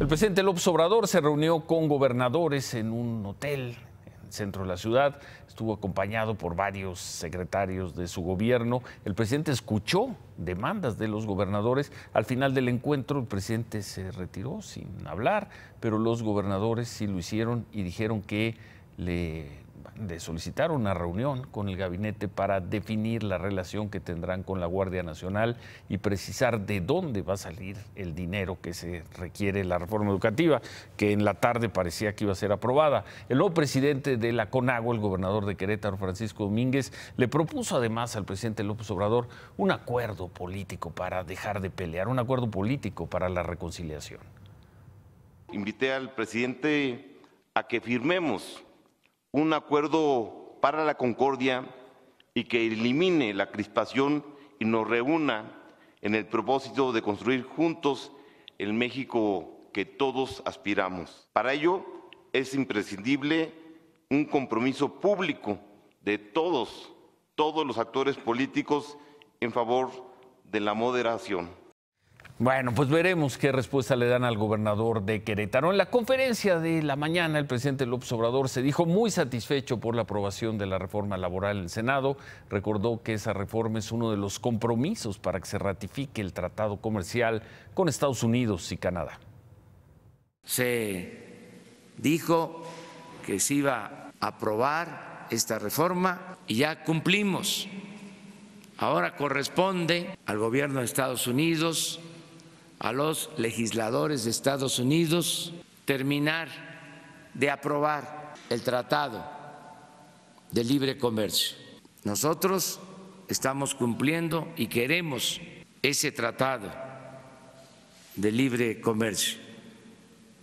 El presidente López Obrador se reunió con gobernadores en un hotel en el centro de la ciudad. Estuvo acompañado por varios secretarios de su gobierno. El presidente escuchó demandas de los gobernadores. Al final del encuentro, el presidente se retiró sin hablar, pero los gobernadores sí lo hicieron y dijeron que le de solicitar una reunión con el gabinete para definir la relación que tendrán con la Guardia Nacional y precisar de dónde va a salir el dinero que se requiere la reforma educativa, que en la tarde parecía que iba a ser aprobada. El nuevo presidente de la CONAGO, el gobernador de Querétaro, Francisco Domínguez, le propuso además al presidente López Obrador un acuerdo político para dejar de pelear, un acuerdo político para la reconciliación. Invité al presidente a que firmemos un acuerdo para la concordia y que elimine la crispación y nos reúna en el propósito de construir juntos el México que todos aspiramos. Para ello es imprescindible un compromiso público de todos, todos los actores políticos en favor de la moderación. Bueno, pues veremos qué respuesta le dan al gobernador de Querétaro. En la conferencia de la mañana, el presidente López Obrador se dijo muy satisfecho por la aprobación de la reforma laboral en el Senado. Recordó que esa reforma es uno de los compromisos para que se ratifique el tratado comercial con Estados Unidos y Canadá. Se dijo que se iba a aprobar esta reforma y ya cumplimos. Ahora corresponde al gobierno de Estados Unidos a los legisladores de Estados Unidos terminar de aprobar el Tratado de Libre Comercio. Nosotros estamos cumpliendo y queremos ese Tratado de Libre Comercio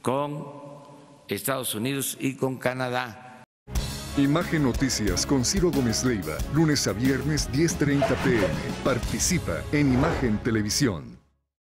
con Estados Unidos y con Canadá. Imagen Noticias con Ciro Gómez Leiva, lunes a viernes 10.30 pm. Participa en Imagen Televisión.